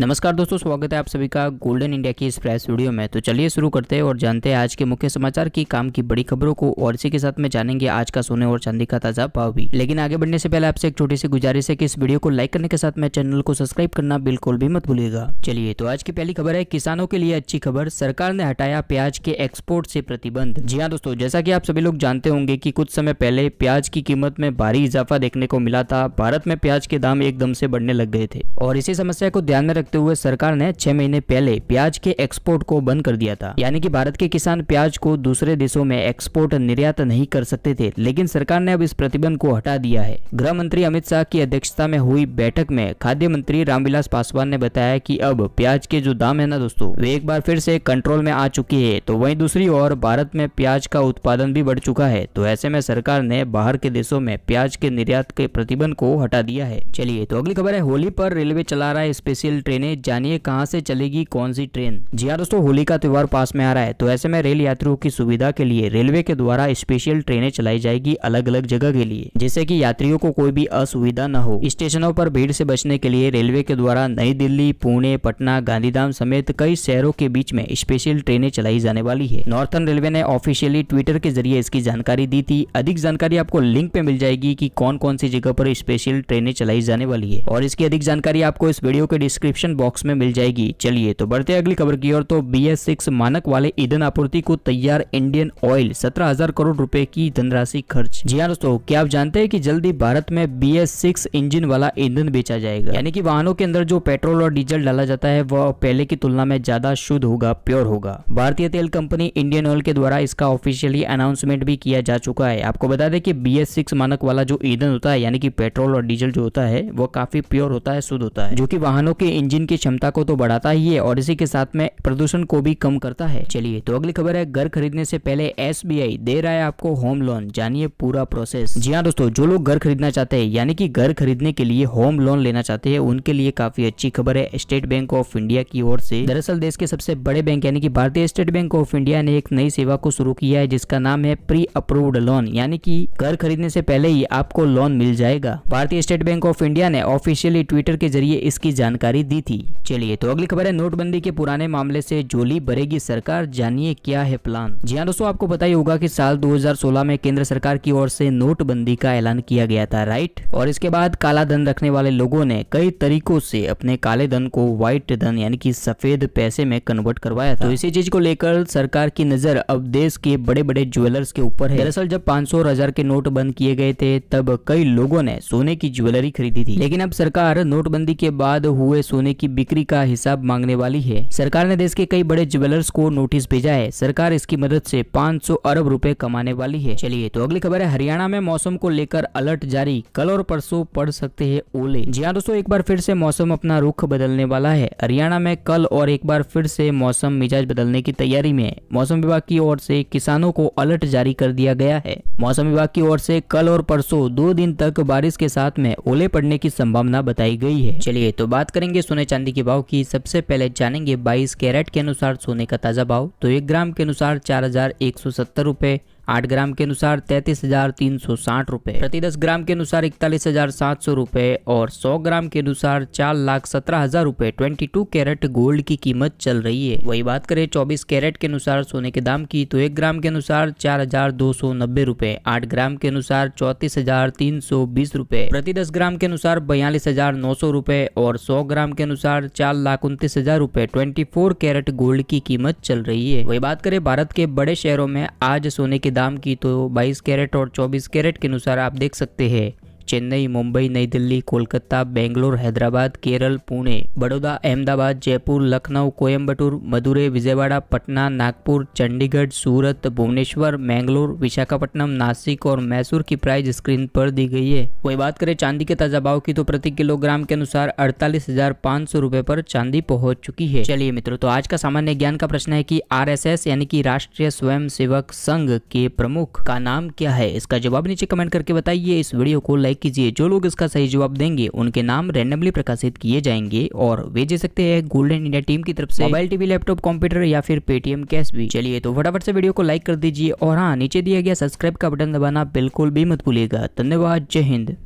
नमस्कार दोस्तों स्वागत है आप सभी का गोल्डन इंडिया की इस प्रेस वीडियो में तो चलिए शुरू करते हैं और जानते हैं आज के मुख्य समाचार की काम की बड़ी खबरों को और इसी के साथ में जानेंगे आज का सोने और चांदी का ताजा भाव भी लेकिन आगे बढ़ने से पहले आपसे एक छोटी सी गुजारिश है कि इस वीडियो को लाइक करने के साथ में चैनल को सब्सक्राइब करना बिल्कुल भी मत भूलेगा चलिए तो आज की पहली खबर है किसानों के लिए अच्छी खबर सरकार ने हटाया प्याज के एक्सपोर्ट से प्रतिबंध जी हाँ दोस्तों जैसा की आप सभी लोग जानते होंगे की कुछ समय पहले प्याज की कीमत में भारी इजाफा देखने को मिला था भारत में प्याज के दाम एकदम से बढ़ने लग गए थे और इसी समस्या को ध्यान में रखते हुए सरकार ने छह महीने पहले प्याज के एक्सपोर्ट को बंद कर दिया था यानी कि भारत के किसान प्याज को दूसरे देशों में एक्सपोर्ट निर्यात नहीं कर सकते थे लेकिन सरकार ने अब इस प्रतिबंध को हटा दिया है गृह मंत्री अमित शाह की अध्यक्षता में हुई बैठक में खाद्य मंत्री रामविलास पासवान ने बताया की अब प्याज के जो दाम है ना दोस्तों वे एक बार फिर से कंट्रोल में आ चुकी है तो वही दूसरी ओर भारत में प्याज का उत्पादन भी बढ़ चुका है तो ऐसे में सरकार ने बाहर के देशों में प्याज के निर्यात के प्रतिबंध को हटा दिया है चलिए तो अगली खबर है होली पर रेलवे चला रहा है स्पेशल ट्रेन ट्रेनें जानिए कहाँ से चलेगी कौन सी ट्रेन जी हाँ दोस्तों होली का त्यौहार पास में आ रहा है तो ऐसे में रेल यात्रियों की सुविधा के लिए रेलवे के द्वारा स्पेशल ट्रेनें चलाई जाएगी अलग अलग जगह के लिए जिससे की यात्रियों को कोई भी असुविधा न हो स्टेशनों पर भीड़ से बचने के लिए रेलवे के द्वारा नई दिल्ली पुणे पटना गांधीधाम समेत कई शहरों के बीच में स्पेशल ट्रेनें चलाई जाने वाली है नॉर्थन रेलवे ने ऑफिशियली ट्विटर के जरिए इसकी जानकारी दी थी अधिक जानकारी आपको लिंक पे मिल जाएगी की कौन कौन सी जगह पर स्पेशल ट्रेनें चलाई जाने वाली है और इसकी अधिक जानकारी आपको इस वीडियो के डिस्क्रिप्शन डिस्क्रिप्शन बॉक्स में मिल जाएगी चलिए तो बढ़ते अगली खबर की ओर तो बी एस सिक्स मानक वाले ईंधन आपूर्ति को तैयार इंडियन ऑयल सत्रह हजार करोड़ रुपए की धनराशि खर्च जी हाँ दोस्तों क्या आप जानते हैं कि जल्दी भारत में बी एस सिक्स इंजन वाला ईंधन बेचा जाएगा यानी कि वाहनों के अंदर जो पेट्रोल और डीजल डाला जाता है वह पहले की तुलना में ज्यादा शुद्ध होगा प्योर होगा भारतीय तेल कंपनी इंडियन ऑयल के द्वारा इसका ऑफिशियली अनाउंसमेंट भी किया जा चुका है आपको बता दें कि बी एस सिक्स मानक वाला जो ईंधन होता है यानी कि पेट्रोल और डीजल जो होता है वह काफी प्योर होता है शुद्ध होता है जो की वाहनों के इंजन की क्षमता को तो बढ़ाता ही है और इसी के साथ में प्रदूषण को भी कम करता है चलिए तो अगली खबर है घर खरीदने से पहले एस दे रहा है आपको होम लोन जानिए पूरा प्रोसेस जी हाँ दोस्तों जो लोग घर खरीदना चाहते हैं यानी कि घर खरीदने के लिए होम लोन लेना चाहते हैं उनके लिए काफी अच्छी खबर है स्टेट बैंक ऑफ इंडिया की ओर से दरअसल देश के सबसे बड़े बैंक यानी कि भारतीय स्टेट बैंक ऑफ इंडिया ने एक नई सेवा को शुरू किया है जिसका नाम है प्री अप्रूव्ड लोन यानी कि घर खरीदने से पहले ही आपको लोन मिल जाएगा Bharatiya state bank of India ने ऑफिशियली ट्विटर के जरिए इसकी जानकारी दी 底 चलिए तो अगली खबर है नोटबंदी के पुराने मामले से जोली भरेगी सरकार जानिए क्या है प्लान जी हाँ दोस्तों आपको पता ही होगा कि साल 2016 में केंद्र सरकार की ओर से नोटबंदी का ऐलान किया गया था राइट और इसके बाद काला धन रखने वाले लोगों ने कई तरीकों से अपने काले धन को व्हाइट धन यानी कि सफेद पैसे में कन्वर्ट करवाया था। तो इसी चीज को लेकर सरकार की नजर अब देश के बड़े बड़े ज्वेलर्स के ऊपर है दरअसल जब पांच सौ हजार के नोट बंद किए गए थे तब कई लोगों ने सोने की ज्वेलरी खरीदी थी लेकिन अब सरकार नोटबंदी के बाद हुए सोने की बिक्री बिक्री का हिसाब मांगने वाली है सरकार ने देश के कई बड़े ज्वेलर्स को नोटिस भेजा है सरकार इसकी मदद से 500 अरब रुपए कमाने वाली है चलिए तो अगली खबर है हरियाणा में मौसम को लेकर अलर्ट जारी कल और परसों पड़ सकते हैं ओले जी हाँ दोस्तों एक बार फिर से मौसम अपना रुख बदलने वाला है हरियाणा में कल और एक बार फिर से मौसम मिजाज बदलने की तैयारी में है मौसम विभाग की ओर से किसानों को अलर्ट जारी कर दिया गया है मौसम विभाग की ओर से कल और परसों दो दिन तक बारिश के साथ में ओले पड़ने की संभावना बताई गई है चलिए तो बात करेंगे सोने चांदी की भाव की सबसे पहले जानेंगे 22 कैरेट के अनुसार सोने का ताज़ा भाव तो एक ग्राम के अनुसार चार हज़ार एक सौ सत्तर रुपये आठ ग्राम के अनुसार तैतीस हजार तीन सौ साठ रूपए प्रति दस ग्राम के अनुसार इकतालीस हजार सात सौ रूपए और सौ ग्राम के अनुसार चार लाख सत्रह हजार रूपए ट्वेंटी टू कैरेट गोल्ड की कीमत चल रही है वही बात करें चौबीस कैरेट के अनुसार सोने के दाम की तो एक ग्राम के अनुसार चार हजार दो सौ नब्बे रूपए आठ ग्राम के अनुसार चौतीस हजार तीन सौ बीस रूपए प्रति दस ग्राम के अनुसार बयालीस हजार नौ सौ रूपए और सौ ग्राम के अनुसार चार लाख उनतीस हजार रूपए ट्वेंटी फोर कैरेट गोल्ड की कीमत चल रही है वही बात करें भारत के बड़े शहरों में आज सोने के दाम की तो 22 कैरेट और 24 कैरेट के अनुसार आप देख सकते हैं चेन्नई मुंबई नई दिल्ली कोलकाता बेंगलोर हैदराबाद केरल पुणे बड़ौदा अहमदाबाद जयपुर लखनऊ कोयम्बटूर मदुरे विजयवाड़ा पटना नागपुर चंडीगढ़ सूरत भुवनेश्वर मैंगलोर विशाखापट्टनम नासिक और मैसूर की प्राइस स्क्रीन पर दी गई है वही बात करें चांदी के ताजा भाव की तो प्रति किलोग्राम के अनुसार अड़तालीस हजार पाँच सौ रूपए पर चांदी पहुँच चुकी है चलिए मित्रों तो आज का सामान्य ज्ञान का प्रश्न है की आर यानी की राष्ट्रीय स्वयं सेवक संघ के प्रमुख का नाम क्या है इसका जवाब नीचे कमेंट करके बताइए इस वीडियो को लाइक सेलेक्ट कीजिए जो लोग इसका सही जवाब देंगे उनके नाम रैंडमली प्रकाशित किए जाएंगे और वे जीत सकते हैं गोल्डन इंडिया टीम की तरफ से मोबाइल टीवी लैपटॉप कंप्यूटर या फिर पेटीएम कैश भी चलिए तो फटाफट से वीडियो को लाइक कर दीजिए और हाँ नीचे दिया गया सब्सक्राइब का बटन दबाना बिल्कुल भी मत भूलिएगा धन्यवाद जय हिंद